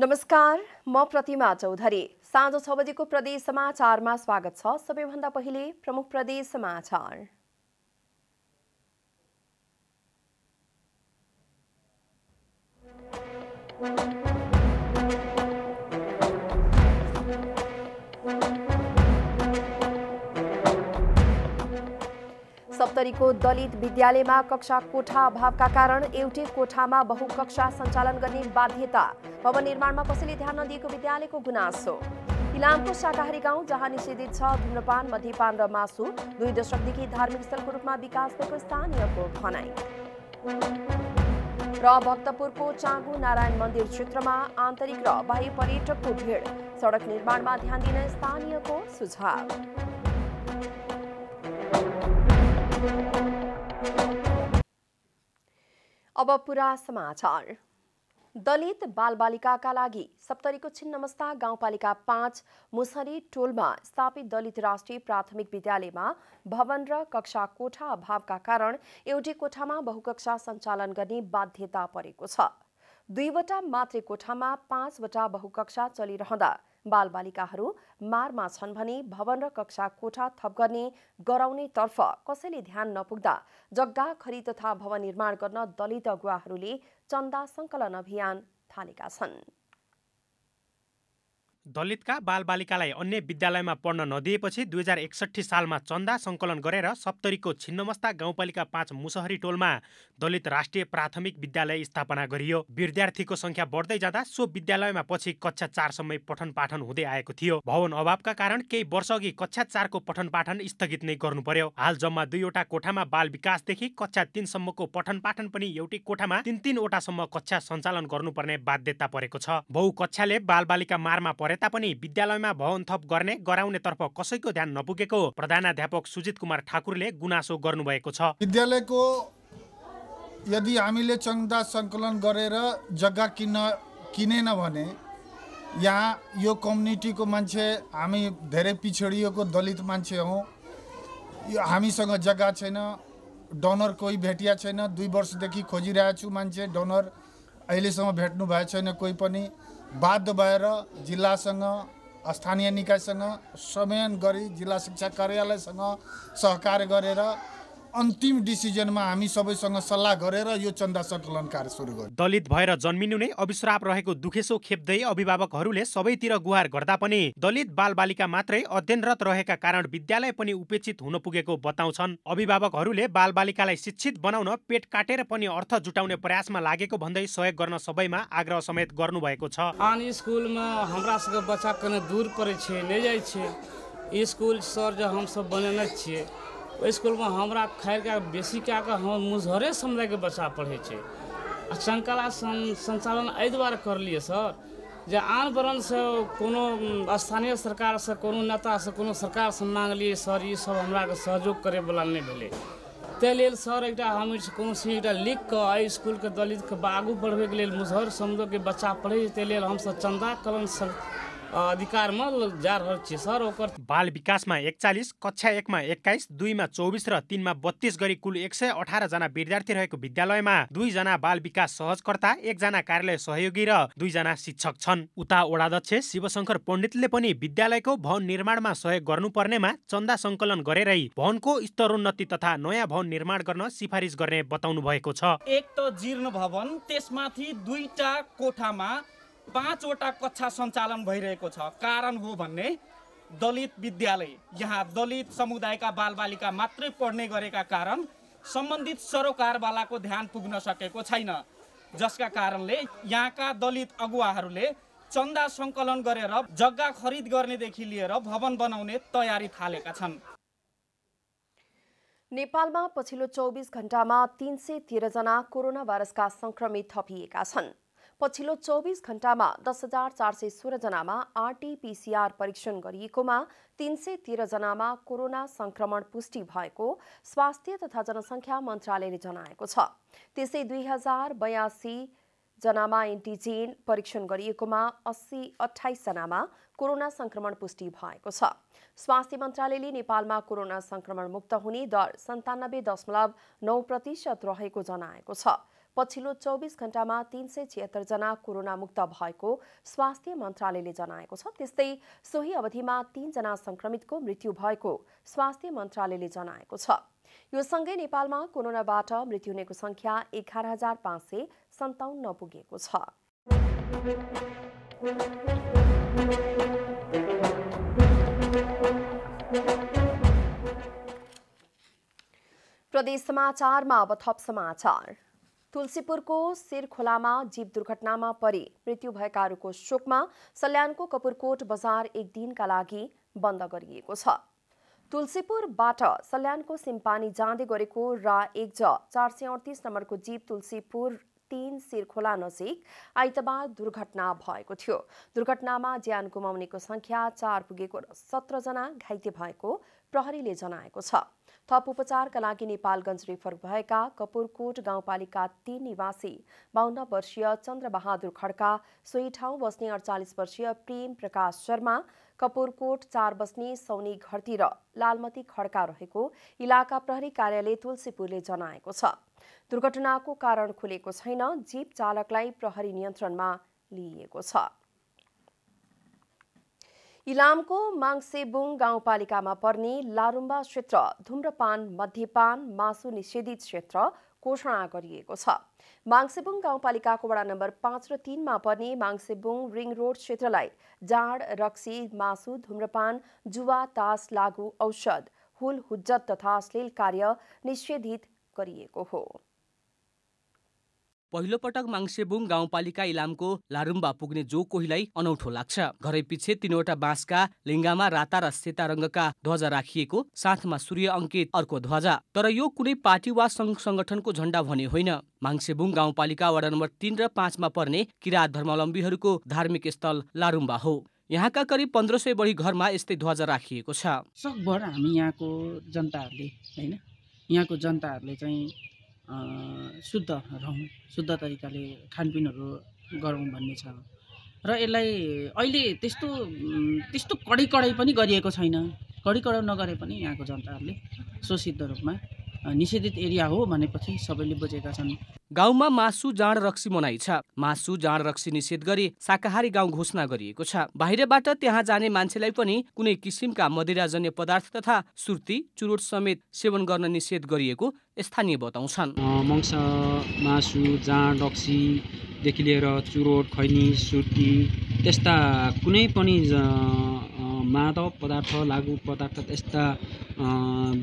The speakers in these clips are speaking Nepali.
नमस्कार म प्रतिमा चौधरी साँझ छ बजेको प्रदेश समाचारमा स्वागत छ सबैभन्दा पहिले प्रमुख प्रदेश समाचार Thank you. उत्तरीको दलित विद्यालयमा कक्षा कोठा अभावका कारण एउटै कोठामा बहुकक्षा सञ्चालन गर्ने बाध्यता भवन निर्माणमा कसैले ध्यान नदिएको विद्यालयको गुनासो इलामको शाकाहारी गाउँ जहाँ निषेधित छ धुम्रपान मध्यपान र मासु दुई दशकदेखि धार्मिक स्थलको रूपमा विकास भएको स्थानीयको भनाई र भक्तपुरको चाँगु नारायण मन्दिर क्षेत्रमा आन्तरिक र बाह्य पर्यटकको भिड सडक निर्माणमा ध्यान दिन स्थानीयको सुझाव अब पुरा समाचार दलित बालबालिकाका लागि सप्तरीको छिन्नमस्ता गाउँपालिका पाँच मुसरी टोलमा स्थापित दलित राष्ट्रिय प्राथमिक विद्यालयमा भवन र कक्षा कोठा अभावका कारण एउटै कोठामा बहुकक्षा सञ्चालन गर्ने बाध्यता परेको छ दुईवटा मातृ कोठामा पाँचवटा बहुकक्षा चलिरहँदा बालबालिकाहरू मारमा छन् भने भवन र कक्षा कोठा थप गर्ने गराउनेतर्फ कसैले ध्यान नपुग्दा जग्गा खरिद तथा भवन निर्माण गर्न दलित अगुवाहरूले चन्दा सङ्कलन अभियान थालेका छन् दलितका बालबालिकालाई अन्य विद्यालयमा पढ्न नदिएपछि दुई हजार एकसट्ठी सालमा चन्दा सङ्कलन गरेर सप्तरीको छिन्नमस्ता गाउँपालिका पाँच मुसहरी टोलमा दलित राष्ट्रिय प्राथमिक विद्यालय स्थापना गरियो विद्यार्थीको सङ्ख्या बढ्दै जाँदा सो विद्यालयमा पछि कक्षा चारसम्मै पठन पाठन हुँदै आएको थियो भवन अभावका कारण केही वर्षअघि कक्षा चारको पठन पाठन स्थगित नै गर्नु पर्यो हाल जम्मा दुईवटा कोठामा बाल विकासदेखि कक्षा तिनसम्मको पठन पाठन पनि एउटै कोठामा तिन तिनवटासम्म कक्षा सञ्चालन गर्नुपर्ने बाध्यता परेको छ बहु कक्षाले बालबालिका मारमा परे भए तापनि विद्यालयमा भवन थप गर्ने गराउनेतर्फ कसैको ध्यान नपुगेको प्रधानाध्यापक सुजित कुमार ठाकुरले गुनासो गर्नुभएको छ विद्यालयको यदि हामीले चन्दा सङ्कलन गरेर जग्गा किन्न किनेन भने यहाँ यो कम्युनिटीको मान्छे हामी धेरै पिछडिएको दलित मान्छे हौँ यो हामीसँग जग्गा छैन डोनर कोही भेटिया छैन दुई वर्षदेखि खोजिरहेको छु मान्छे डोनर अहिलेसम्म भेट्नु भएको छैन कोही पनि बाध्य भएर जिल्लासँग स्थानीय निकायसँग समयन गरी जिल्ला शिक्षा कार्यालयसँग सहकार्य गरेर अन्तिम डिसिजनमा हामी सबैसँग सल्लाह गरेर यो चन्दा सङ्कलन कार्य सुरु गर्यो दलित भएर जन्मिनु नै अभिश्राप रहेको दुखेसो खेप्दै अभिभावकहरूले सबैतिर गुहार गर्दा पनि दलित बालबालिका मात्रै अध्ययनरत रहेका कारण विद्यालय पनि उपेक्षित हुन पुगेको बताउँछन् अभिभावकहरूले बालिकालाई शिक्षित बनाउन पेट काटेर पनि अर्थ जुटाउने प्रयासमा लागेको भन्दै सहयोग गर्न सबैमा आग्रह समेत गर्नुभएको छ स्कुलमा हाम्रा बच्चा कने दूर परे छै नै जाइ छै स्कुल सर हमसब बनेने छियै स्कूल में हमरा खैर कए बेसी क्या कऽ हम मुजहरे समुदायके बच्चा पढ़े छै आ शङ्कला सञ्चालन एहि दुआरे करलियै सर जे आन से कोनो स्थानीय सरकारसँ कोनो नेतासँ कोनो सरकारसँ माङ्गलियै सर ईसभ हमराके सहयोग करयवला नहि भेलै ताहि लेल सर एक हम कोनो चीज एकटा लिख कऽ एहि इसकुलके दलितके आगू बढ़बैके लेल मुजहर के बच्चा पढ़े छै ताहि लेल हमसभ चन्दा कलन अधिकारमा छ सर ओकर बाल विकासमा एकचालिस कक्षा एकमा एक्काइस दुईमा चौबिस र तिनमा बत्तीस गरी कुल एक सय अठारजना विद्यार्थी रहेको विद्यालयमा दुईजना बाल विकास सहजकर्ता एकजना कार्यालय सहयोगी र दुईजना शिक्षक छन् उता वडाध्यक्ष शिवशङ्कर पण्डितले पनि विद्यालयको भवन निर्माणमा सहयोग गर्नुपर्नेमा चन्दा सङ्कलन गरेरै भवनको स्तरोन्नति तथा नयाँ भवन निर्माण गर्न सिफारिस गर्ने बताउनु भएको छ एक त जीर्ण भवन त्यसमाथि दुईटा कोठामा पाँचवटा कक्षा सञ्चालन भइरहेको छ कारण हो भन्ने दलित विद्यालय यहाँ दलित समुदायका बालबालिका मात्रै पढ्ने गरेका कारण सम्बन्धित सरोकारवालाको ध्यान पुग्न सकेको छैन जसका कारणले यहाँका दलित अगुवाहरूले चन्दा सङ्कलन गरेर जग्गा खरिद गर्नेदेखि लिएर भवन बनाउने तयारी थालेका छन् नेपालमा पछिल्लो चौबिस घण्टामा तिन सय तेह्रजना कोरोना भाइरसका संक्रमित थपिएका छन् पछिल्लो चौबिस घण्टामा दस हजार चार सय सोह्रजनामा आरटिपिसिआर परीक्षण गरिएकोमा तीन सय तेह्रजनामा कोरोना संक्रमण पुष्टि भएको स्वास्थ्य तथा जनसङ्ख्या मन्त्रालयले जनाएको छ त्यसै दुई हजार बयासी जनामा एन्टिजेन परीक्षण गरिएकोमा अस्सी अठाइसजनामा कोरोना संक्रमण पुष्टि भएको छ स्वास्थ्य मन्त्रालयले नेपालमा कोरोना संक्रमण मुक्त हुने दर सन्तानब्बे दशमलव नौ प्रतिशत रहेको जनाएको छ पछिल्लो चौबिस घण्टामा तीन सय कोरोना मुक्त भएको स्वास्थ्य मन्त्रालयले जनाएको छ त्यस्तै सोही अवधिमा तीनजना संक्रमितको मृत्यु भएको स्वास्थ्य मन्त्रालयले जनाएको छ यो सँगै नेपालमा कोरोनाबाट मृत्यु हुनेको संख्या एघार हजार पाँच सय सन्ताउन्न पुगेको छ प्रदेश समाचारमा अब थप समाचार तुलसीपुरको शिरखोलामा जीव दुर्घटनामा परि मृत्यु भएकाहरूको शोकमा सल्यानको कपुरकोट बजार एक दिनका लागि बन्द गरिएको छ तुलसीपुरबाट सल्यानको सिम्पानी जाँदै गरेको रा एक ज चार सय अडतिस नम्बरको जीव तुलसीपुर तीन शिरखोला नजिक आइतबार दुर्घटना भएको थियो दुर्घटनामा ज्यान गुमाउनेको सङ्ख्या चार पुगेको र सत्रजना घाइते भएको प्रहरीले जनाएको छ थप उपचारका लागि नेपालगञ्ज रेफर भएका कपुरकोट गाउँपालिका तीन निवासी बाहन्न वर्षीय चन्द्रबहादुर खड्का सोही ठाउँ बस्ने अडचालिस वर्षीय प्रेम प्रकाश शर्मा कपुरकोट चार बस्ने सौनी घरती र लालमती खड्का रहेको इलाका प्रहरी कार्यालय तुलसीपुरले जनाएको छ दुर्घटनाको कारण खुलेको छैन जीप चालकलाई प्रहरी नियन्त्रणमा लिइएको छ इलामको माङसेबुङ गाउँपालिकामा पर्ने लारुम्बा क्षेत्र धुम्रपान मध्यपान मासु निषेधित क्षेत्र घोषणा गरिएको छ माङसेबुङ गाउँपालिकाको वडा नम्बर पाँच र तिनमा पर्ने माङसेबुङ रिङ रोड क्षेत्रलाई जाँड रक्सी मासु धुम्रपान जुवा तास लागु औषध हुल हुज्जत तथा अश्लील कार्य निषेधित गरिएको हो पहिलोपटक माङसेबुङ गाउँपालिका इलामको लारुम्बा पुग्ने जो कोहीलाई अनौठो लाग्छ घरै पछि तीनवटा बाँसका लिङ्गामा राता र सेता रङ्गका ध्वजा राखिएको साथमा सूर्य अङ्कित अर्को ध्वजा तर यो कुनै पार्टी वा संघ संगठनको झण्डा भने होइन माङसेबुङ गाउँपालिका वडा नम्बर तिन र पाँचमा पर्ने किरात धर्मावलम्बीहरूको धार्मिक स्थल लारुम्बा हो यहाँका करिब पन्ध्र सय बढी घरमा यस्तै ध्वजा राखिएको छ सकभर हामी यहाँको जनताहरूले होइन यहाँको जनताहरूले चाहिँ शुद्ध रहँ शुद्ध तरिकाले खानपिनहरू गरौँ भन्ने छ र यसलाई अहिले त्यस्तो त्यस्तो कडै कडै पनि गरिएको छैन कडै कडाउ नगरे पनि यहाँको जनताहरूले सो रूपमा निषेधित एरिया हो भनेपछि सबैले बुझेका छन् गाउँमा मासु जाँड रक्सी मनाइन्छ मासु जाँड रक्सी निषेध गरी शाकाहारी गाउँ घोषणा गरिएको छ बाहिरबाट त्यहाँ जाने मान्छेलाई पनि कुनै किसिमका मदिराजन्य पदार्थ तथा सुर्ती चुरोट समेत सेवन गर्न निषेध गरिएको स्थानीय बताउँछन् मङ्स मासु जाँड रक्सीदेखि लिएर चुरोट खैनी सुर्ती त्यस्ता कुनै पनि मादक पदार्थ लागु पदार्थ यस्ता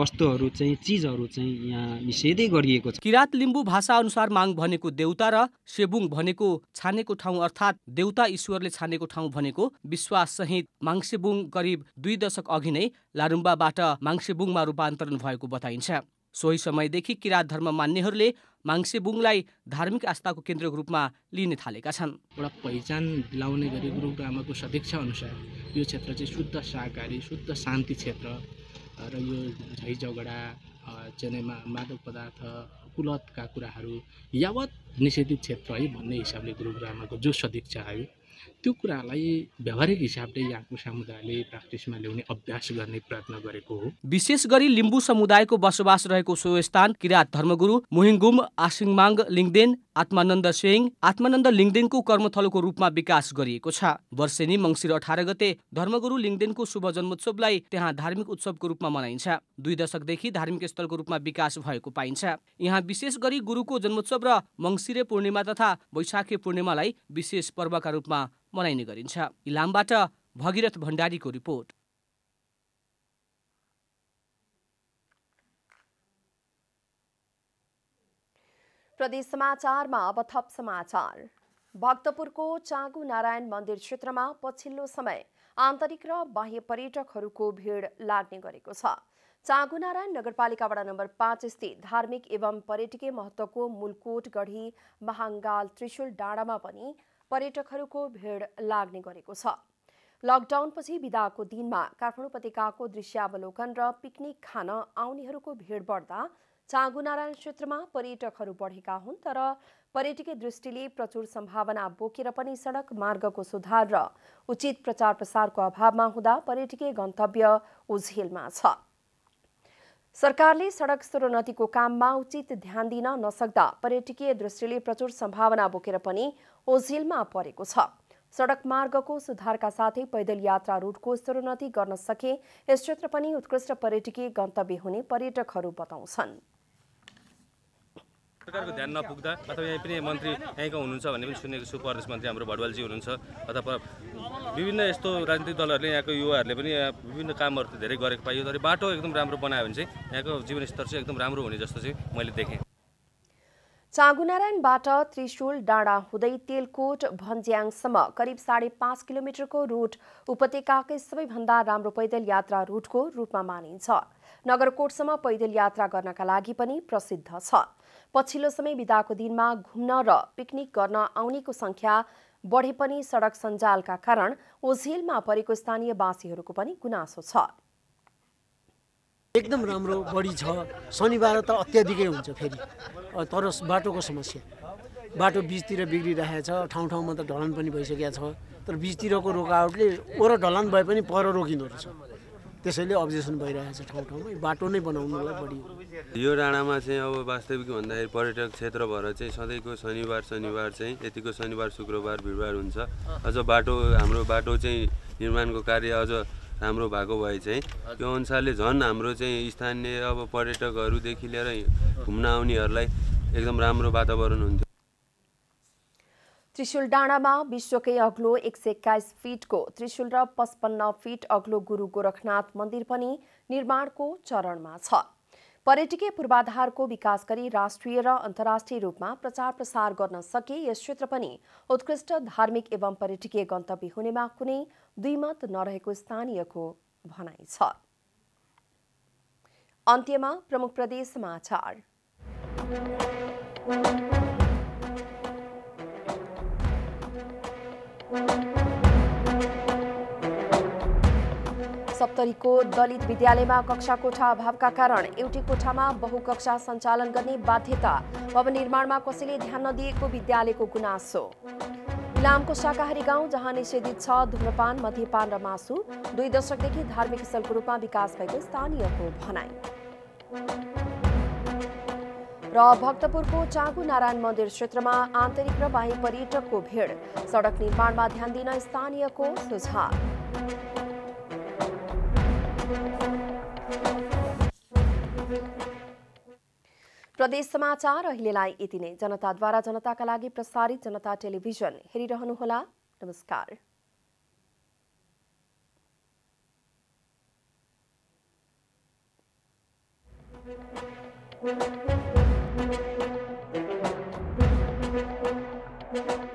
वस्तुहरू चाहिँ चिजहरू चाहिँ यहाँ निषेधै गरिएको छ किराँत लिम्बू अनुसार माङ भनेको देउता र सेबुङ भनेको छानेको ठाउँ अर्थात् देउता ईश्वरले छानेको ठाउँ भनेको विश्वास सहित माङसेबुङ करिब दुई दशक अघि नै लारुम्बाबाट माङसेबुङमा रूपान्तरण भएको बताइन्छ सोही समयदेखि किराँत धर्म मान्नेहरूले माङ्सेबुङलाई धार्मिक आस्थाको केन्द्रको रूपमा लिन थालेका छन् एउटा पहिचान दिलाउने गरी गुरु आमाको सदिक्षा अनुसार यो क्षेत्र चाहिँ शुद्ध शाकाहारी शुद्ध शान्ति क्षेत्र र यो झै झगडा चेन्नईमा मादक पदार्थ कुलतका कुराहरू यावत निषेधित क्षेत्र है भन्ने हिसाबले गुरुङ जो सदिक्षा आयो त्यो कुरालाई व्यवहारिक हिसाबले यहाँको समुदायले प्र्याक्टिसमा ल्याउने अभ्यास गर्ने प्रयत्न गरेको हो विशेष गरी लिम्बू समुदायको बसोबास रहेको सो स्थान किराँत धर्मगुरु मुहिङगुम आसिङमाङ लिङदेन आत्मानन्द सेङ आत्मानन्द लिङ्गदेनको कर्मथलको रूपमा विकास गरिएको छ वर्षेनी मङ्सिर अठार गते धर्मगुरु लिङ्गदेनको शुभ जन्मोत्सवलाई त्यहाँ धार्मिक उत्सवको रूपमा मनाइन्छ दुई दशकदेखि धार्मिक स्थलको रूपमा विकास भएको पाइन्छ यहाँ विशेष गरी गुरुको जन्मोत्सव र मङ्सिरे पूर्णिमा तथा वैशाखे पूर्णिमालाई विशेष पर्वका रूपमा मनाइने गरिन्छ इलामबाट भगीरथ भण्डारीको रिपोर्ट प्रदेश समाचारमा अब थप समाचार भक्तपुरको चाँगु नारायण मन्दिर क्षेत्रमा पछिल्लो समय आन्तरिक र बाह्य पर्यटकहरूको भिड लाग्ने गरेको छ नारायण नगरपालिका वडा नम्बर पाँच स्थित धार्मिक एवं पर्यटकीय महत्त्वको मूलकोट गढी महाङ्गाल त्रिशुल डाँडामा पनि पर्यटकहरूको भिड लाग्ने गरेको छ लकडाउनपछि विदाको दिनमा काठमाडौँ उपत्यकाको दृश्यावलोकन र पिकनिक खान आउनेहरूको भिड बढ्दा चाँगुनारायण क्षेत्रमा पर्यटकहरू बढेका हुन् तर पर्यटकीय दृष्टिले प्रचुर सम्भावना बोकेर पनि सडक मार्गको सुधार र उचित प्रचार प्रसारको अभावमा हुँदा पर्यटकीय गन्तव्य ओझेलमा छ सरकारले सडक स्तरोन्नतिको काममा उचित ध्यान दिन नसक्दा पर्यटकीय दृष्टिले प्रचुर सम्भावना बोकेर पनि ओझेलमा परेको छ सडक मार्गको सुधारका साथै पैदल यात्रा रूटको स्तरोन्नति गर्न सके यस क्षेत्र पनि उत्कृष्ट पर्यटकीय गन्तव्य हुने पर्यटकहरू बताउँछन् सरकारको ध्यान नपुग्दा अथवा यहाँ पनि मन्त्री यहीँको हुनुहुन्छ भन्ने पनि सुनेको छु प्रदेश मन्त्री हाम्रो भटवालजी हुनुहुन्छ अथवा विभिन्न यस्तो राजनीतिक दलहरूले यहाँको युवाहरूले पनि विभिन्न कामहरू धेरै गरेको पाइयो तर बाटो एकदम राम्रो बनायो भने चाहिँ यहाँको जीवनस्तर चाहिँ एकदम राम्रो हुने जस्तो चाहिँ मैले देखेँ चाँगुनारायणबाट त्रिशुल डाँडा हुँदै तेलकोट भन्ज्याङसम्म करिब साढे पाँच किलोमिटरको रूट उपत्यकाकै सबैभन्दा राम्रो पैदल यात्रा रूटको रूपमा मानिन्छ नगरकोटसम्म पैदल यात्रा गर्नका लागि पनि प्रसिद्ध छ पछिल्लो समय बिदाको दिनमा घुम्न र पिकनिक गर्न आउनेको संख्या बढे पनि सडक सञ्जालका कारण ओझेलमा परेको स्थानीयवासीहरूको पनि गुनासो छ एकदम राम्रो बढी छ शनिबार त अत्याधिकै हुन्छ फेरि तर बाटोको समस्या बाटो बिचतिर बिग्रिरहेको छ ठाउँ ठाउँमा त ढलान पनि भइसकेको छ तर बिचतिरको रोकावटले ओर ढलान भए पनि पर रोकिँदो रहेछ त्यसैले अब्जेक्सन भइरहेको छ ठाउँ ठाउँमा बाटो नै बनाउनुलाई बढी यो राणामा चाहिँ अब वास्तविक भन्दाखेरि पर्यटक क्षेत्र भएर चाहिँ सधैँको शनिबार शनिबार चाहिँ यतिको शनिबार शुक्रबार भिडभाड हुन्छ अझ बाटो हाम्रो बाटो चाहिँ निर्माणको कार्य अझ राम्रो भएको भए चाहिँ यो अनुसारले झन् हाम्रो चाहिँ स्थानीय अब पर्यटकहरूदेखि लिएर घुम्न आउनेहरूलाई एकदम राम्रो वातावरण हुन्थ्यो त्रिशुल डाँडामा विश्वकै अग्लो एक सय एक्काइस फिटको त्रिशुल र पचपन्न फिट अग्लो गुरु गोरखनाथ मन्दिर पनि निर्माणको चरणमा छ पर्यटकीय पूर्वाधारको विकास गरी राष्ट्रिय र अन्तर्राष्ट्रिय रूपमा प्रचार प्रसार गर्न सके यस क्षेत्र पनि उत्कृष्ट धार्मिक एवं पर्यटकीय गन्तव्य हुनेमा कुनै दुई मत नरहेको स्थानीयको भनाइ छ अन्त्यमा प्रमुख प्रदेश समाचार सप्तरीको दलित विद्यालयमा कक्षा कोठा अभावका कारण एउटै कोठामा बहुकक्षा सञ्चालन गर्ने बाध्यता भवन निर्माणमा कसैले ध्यान नदिएको विद्यालयको गुनासो इलामको शाकाहारी गाउँ जहाँ निषेधित छ धुम्रपान मध्यपान र मासु दुई दशकदेखि धार्मिक स्थलको रूपमा विकास भएको स्थानीयको भनाई र भक्तपुरको चाँगु नारायण मन्दिर क्षेत्रमा आन्तरिक र बाह्य पर्यटकको भिड सडक निर्माणमा ध्यान दिन स्थानीयको सुझाव प्रदेश समाचार अहिलेलाई यति नै जनताद्वारा जनताका लागि प्रसारित जनता टेलिभिजन हेरिरहनुहोला नमस्कार Thank you.